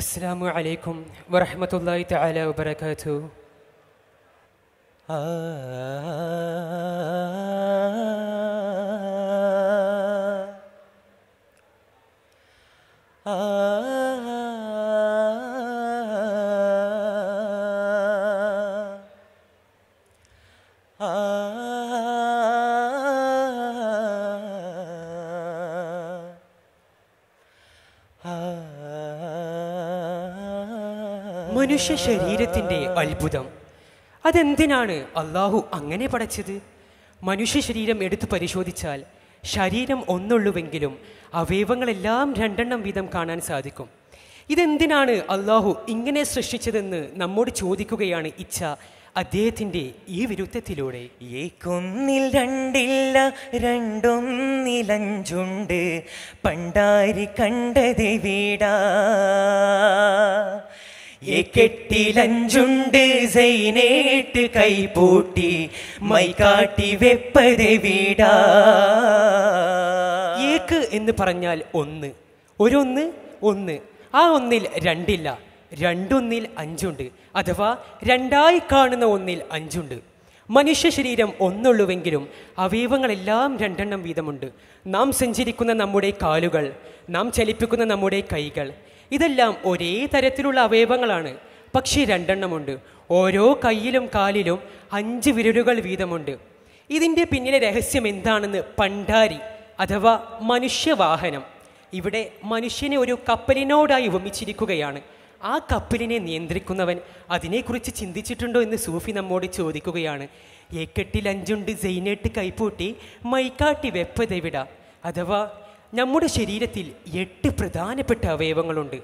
السلام عليكم ورحمة الله تعالى وبركاته آه آه آه മനുഷ്യ ശരീരത്തിന്റെ അത്ഭുതം അതെന്തിനാണ് അള്ളാഹു അങ്ങനെ പടച്ചത് മനുഷ്യ ശരീരം എടുത്തു പരിശോധിച്ചാൽ ശരീരം ഒന്നുള്ളുവെങ്കിലും അവയവങ്ങളെല്ലാം രണ്ടെണ്ണം വീതം കാണാൻ സാധിക്കും ഇതെന്തിനാണ് അള്ളാഹു ഇങ്ങനെ സൃഷ്ടിച്ചതെന്ന് നമ്മോട് ചോദിക്കുകയാണ് ഇച്ഛ അദ്ദേഹത്തിന്റെ ഈ വിരുദ്ധത്തിലൂടെ ഏക്കൊന്നിൽ രണ്ടില്ല രണ്ടൊന്നിലഞ്ചുണ്ട് പണ്ടാരി കണ്ടത് വീടാ കെട്ടിലഞ്ചുണ്ട് സൈനേട്ട് കൈപൂട്ടി മൈകാട്ടി വെപ്പത് വീടാ ഏക്ക് എന്ന് പറഞ്ഞാൽ ഒന്ന് ഒരൊന്ന് ഒന്ന് ആ ഒന്നിൽ രണ്ടില്ല രണ്ടൊന്നിൽ അഞ്ചുണ്ട് അഥവാ രണ്ടായി കാണുന്ന ഒന്നിൽ അഞ്ചുണ്ട് മനുഷ്യ ശരീരം ഒന്നുള്ളുവെങ്കിലും അവയവങ്ങളെല്ലാം രണ്ടെണ്ണം വീതമുണ്ട് നാം സഞ്ചരിക്കുന്ന നമ്മുടെ കാലുകൾ നാം ചലിപ്പിക്കുന്ന നമ്മുടെ കൈകൾ ഇതെല്ലാം ഒരേ തരത്തിലുള്ള അവയവങ്ങളാണ് പക്ഷേ രണ്ടെണ്ണമുണ്ട് ഓരോ കയ്യിലും കാലിലും അഞ്ച് വിരലുകൾ വീതമുണ്ട് ഇതിൻ്റെ പിന്നിലെ രഹസ്യം എന്താണെന്ന് പണ്ടാരി അഥവാ മനുഷ്യവാഹനം ഇവിടെ മനുഷ്യനെ ഒരു കപ്പലിനോടായി ഉപമിച്ചിരിക്കുകയാണ് ആ കപ്പലിനെ നിയന്ത്രിക്കുന്നവൻ അതിനെക്കുറിച്ച് ചിന്തിച്ചിട്ടുണ്ടോ എന്ന് സൂഫി നമ്മോട് ചോദിക്കുകയാണ് ഏക്കെട്ടിൽ അഞ്ചുണ്ട് ജെയ്നേട്ട് കൈപ്പൂട്ടി മൈക്കാട്ടി വെപ്പതെവിട അഥവാ നമ്മുടെ ശരീരത്തിൽ എട്ട് പ്രധാനപ്പെട്ട അവയവങ്ങളുണ്ട്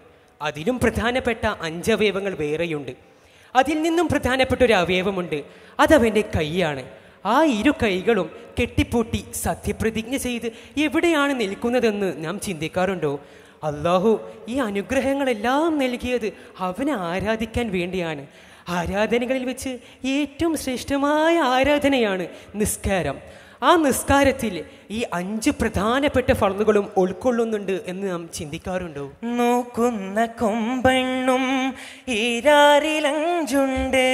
അതിലും പ്രധാനപ്പെട്ട അഞ്ച് അവയവങ്ങൾ വേറെയുണ്ട് അതിൽ നിന്നും പ്രധാനപ്പെട്ട ഒരു അവയവമുണ്ട് അതവൻ്റെ കൈയാണ് ആ ഇരു കൈകളും കെട്ടിപ്പൂട്ടി സത്യപ്രതിജ്ഞ ചെയ്ത് എവിടെയാണ് നിൽക്കുന്നതെന്ന് നാം ചിന്തിക്കാറുണ്ടോ അള്ളാഹു ഈ അനുഗ്രഹങ്ങളെല്ലാം നൽകിയത് അവനെ ആരാധിക്കാൻ വേണ്ടിയാണ് ആരാധനകളിൽ വെച്ച് ഏറ്റവും ശ്രേഷ്ഠമായ ആരാധനയാണ് നിസ്കാരം ആ നിസ്കാരത്തിൽ ഈ അഞ്ച് പ്രധാനപ്പെട്ട ഫളന്നുകളും ഉൾക്കൊള്ളുന്നുണ്ട് എന്ന് നാം ചിന്തിക്കാറുണ്ടോ നോക്കുന്ന കൊമ്പെണ്ണും ഈരാറിലഞ്ചുണ്ട്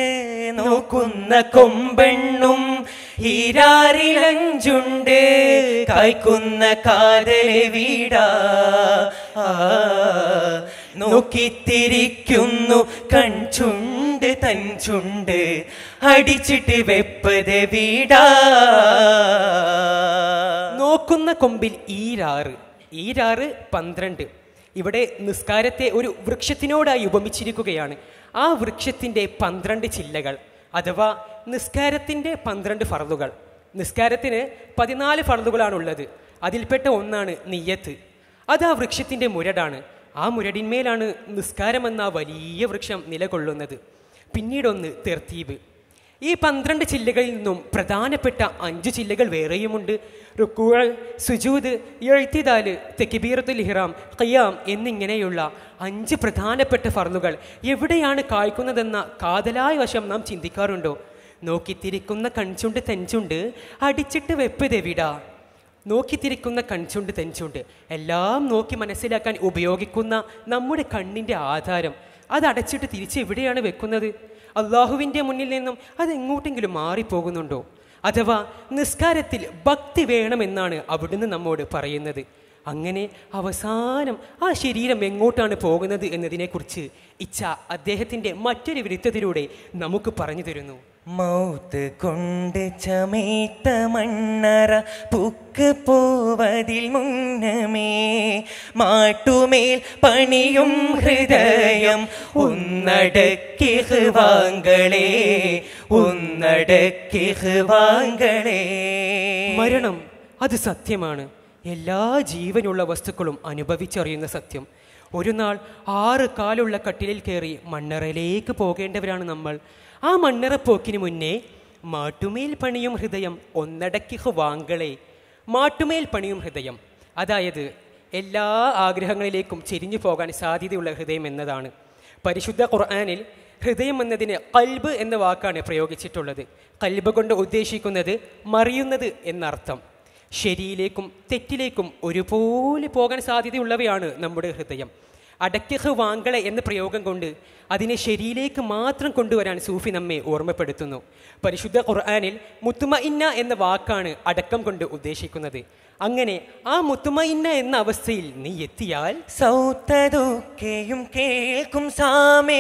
നോക്കുന്ന കൊമ്പെണ്ണും ഈരാറിലഞ്ചുണ്ട് കായ്ക്കുന്ന കാതലെ വീടാ നോക്കിത്തിരിക്കുന്നു കൺചുണ്ട് തൻചുണ്ട് അടിച്ചിട്ട് വെപ്പത് വീടാ നോക്കുന്ന കൊമ്പിൽ ഈരാറ് ഈരാറ് പന്ത്രണ്ട് ഇവിടെ നിസ്കാരത്തെ ഒരു വൃക്ഷത്തിനോടായി ഉപമിച്ചിരിക്കുകയാണ് ആ വൃക്ഷത്തിൻ്റെ പന്ത്രണ്ട് ചില്ലകൾ അഥവാ നിസ്കാരത്തിൻ്റെ പന്ത്രണ്ട് ഫറദുകൾ നിസ്കാരത്തിന് പതിനാല് ഫറദുകളാണുള്ളത് അതിൽപ്പെട്ട ഒന്നാണ് നിയ്യത്ത് അത് ആ വൃക്ഷത്തിൻ്റെ മുരടാണ് ആ മുരടിന്മേലാണ് നിസ്കാരമെന്ന വലിയ വൃക്ഷം നിലകൊള്ളുന്നത് പിന്നീടൊന്ന് തെർത്തീബ് ഈ പന്ത്രണ്ട് ചില്ലകളിൽ നിന്നും പ്രധാനപ്പെട്ട അഞ്ച് ചില്ലകൾ വേറെയുമുണ്ട് റുക്കുകൾ സുജൂദ് എഴുത്തിദാല് തെക്കിബീറത്തുൽ ഹിറാം ഖിയാം എന്നിങ്ങനെയുള്ള അഞ്ച് പ്രധാനപ്പെട്ട ഫർലുകൾ എവിടെയാണ് കായ്ക്കുന്നതെന്ന കാതലായ വശം നാം ചിന്തിക്കാറുണ്ടോ നോക്കിത്തിരിക്കുന്ന കൺചുണ്ട് തെഞ്ചുണ്ട് അടിച്ചിട്ട് വെപ്പ് തെവിടാ നോക്കിത്തിരിക്കുന്ന കൺചുണ്ട് തെഞ്ചുണ്ട് എല്ലാം നോക്കി മനസ്സിലാക്കാൻ ഉപയോഗിക്കുന്ന നമ്മുടെ കണ്ണിൻ്റെ ആധാരം അത് അടച്ചിട്ട് തിരിച്ച് എവിടെയാണ് വെക്കുന്നത് അള്ളാഹുവിൻ്റെ മുന്നിൽ നിന്നും അതെങ്ങോട്ടെങ്കിലും മാറിപ്പോകുന്നുണ്ടോ അഥവാ നിസ്കാരത്തിൽ ഭക്തി വേണമെന്നാണ് അവിടുന്ന് നമ്മോട് പറയുന്നത് അങ്ങനെ അവസാനം ആ ശരീരം എങ്ങോട്ടാണ് പോകുന്നത് എന്നതിനെക്കുറിച്ച് ഇച്ഛ അദ്ദേഹത്തിൻ്റെ മറ്റൊരു വിരുദ്ധത്തിലൂടെ നമുക്ക് പറഞ്ഞു തരുന്നു മൗത്ത് കൊണ്ട് ചമേത്ത മണ്ണറ പുക്ക് പോവതിൽ മുന്നമേ മാട്ടുമേൽ പണിയും ഹൃദയം ഒന്നടക്കി വാങ്കളേ ഒന്നടക്കി വാങ്കളേ മരണം അത് സത്യമാണ് എല്ലാ ജീവനുള്ള വസ്തുക്കളും അനുഭവിച്ചറിയുന്ന സത്യം ഒരു നാൾ ആറ് കാലുള്ള കട്ടിലിൽ കയറി മണ്ണറയിലേക്ക് പോകേണ്ടവരാണ് നമ്മൾ ആ മണ്ണറപ്പോക്കിന് മുന്നേ മാട്ടുമേൽ പണിയും ഹൃദയം ഒന്നടക്കി വാങ്കളെ മാട്ടുമേൽ പണിയും ഹൃദയം അതായത് എല്ലാ ആഗ്രഹങ്ങളിലേക്കും ചെരിഞ്ഞു പോകാൻ സാധ്യതയുള്ള ഹൃദയം എന്നതാണ് പരിശുദ്ധ ഖുർആാനിൽ ഹൃദയം എന്നതിന് കൽബ് എന്ന വാക്കാണ് പ്രയോഗിച്ചിട്ടുള്ളത് കൽബ് കൊണ്ട് ഉദ്ദേശിക്കുന്നത് മറിയുന്നത് എന്നർത്ഥം ശരിയിലേക്കും തെറ്റിലേക്കും ഒരുപോലെ പോകാൻ സാധ്യതയുള്ളവയാണ് നമ്മുടെ ഹൃദയം അടക്കഹ് വാങ്കളെ എന്ന പ്രയോഗം കൊണ്ട് അതിനെ ശരിയിലേക്ക് മാത്രം കൊണ്ടുവരാൻ സൂഫി നമ്മെ ഓർമ്മപ്പെടുത്തുന്നു പരിശുദ്ധ ഖുർആാനിൽ മുത്തുമ ഇന്ന എന്ന വാക്കാണ് അടക്കം കൊണ്ട് ഉദ്ദേശിക്കുന്നത് അങ്ങനെ ആ മുത്തുമൈന്ന എന്ന അവസ്ഥയിൽ നീ എത്തിയാൽ സൗത്തതൊക്കെയും കേൾക്കും സാമേ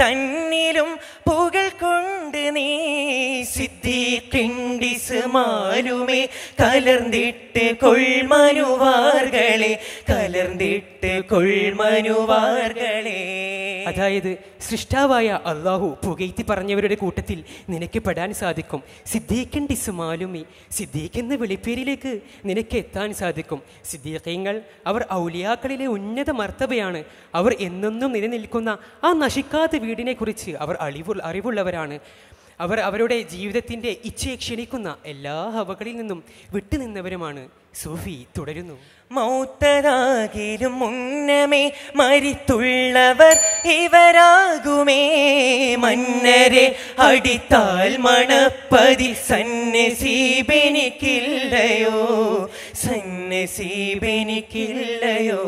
തന്നിലും പുകൾ കൊണ്ട് നീ സിദ്ധിക്കിണ്ടിസ് മാരുമേ കലർന്നിട്ട് കൊൾമനുവാർകളെ കലർന്നിട്ട് കൊൾമനുവാർകളെ അതായത് സൃഷ്ടാവായ അള്ളാഹു പുകയ്ത്തി പറഞ്ഞവരുടെ കൂട്ടത്തിൽ നിനക്ക് പെടാൻ സാധിക്കും സിദ്ദീഖിൻ ഡിസുമാലുമി സിദ്ദീഖ് എന്ന വിളിപ്പേരിലേക്ക് നിനക്ക് എത്താൻ സാധിക്കും സിദ്ദീഖീങ്ങൾ അവർ ഔലിയാക്കളിലെ ഉന്നത മർത്തവയാണ് അവർ എന്നെന്നും നിലനിൽക്കുന്ന ആ നശിക്കാത്ത വീടിനെക്കുറിച്ച് അവർ അളിവു അറിവുള്ളവരാണ് അവർ അവരുടെ ജീവിതത്തിൻ്റെ ഇച്ഛയെ ക്ഷണിക്കുന്ന എല്ലാ ഹവകളിൽ നിന്നും വിട്ടുനിന്നവരുമാണ് സൂഫി തുടരുന്നു മൗത്തരാകിലും മുന്നമേ മരിത്തുള്ളവർ ഇവരാകുമേ മന്നരെ അടിത്താൽ മണപ്പതി സന്നസീപെനിക്കില്ലയോ സന്നസീബെനിക്കില്ലയോ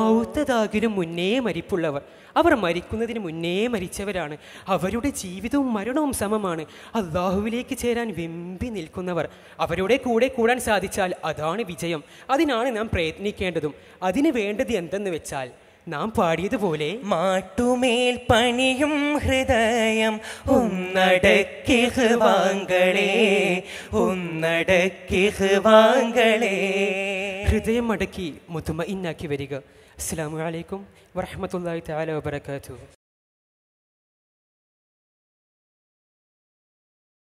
മൗത്തതാകിലും മുന്നേ മരിപ്പുള്ളവർ അവർ മരിക്കുന്നതിന് മുന്നേ മരിച്ചവരാണ് അവരുടെ ജീവിതവും മരണവും സമമാണ് അള്ളാഹുവിലേക്ക് ചേരാൻ വെമ്പി നിൽക്കുന്നവർ അവരുടെ കൂടെ കൂടാൻ സാധിച്ചാൽ അതാണ് വിജയം അതിനാണ് നാം പ്രയത്നിക്കേണ്ടതും അതിന് വേണ്ടത് എന്തെന്ന് വെച്ചാൽ നാം പാടിയതുപോലെ മാട്ടുമേൽ പണിയും ഹൃദയം ഒന്നടക്കി വാങ്കളേ ഒന്നടക്കി വാങ്കളേ ഹൃദയം അടക്കി മുതുമ ഇന്നാക്കി വരിക അസ്സാം വലൈക്കും വറഹമത്തല്ലാ താല വാബർക്കാത്തു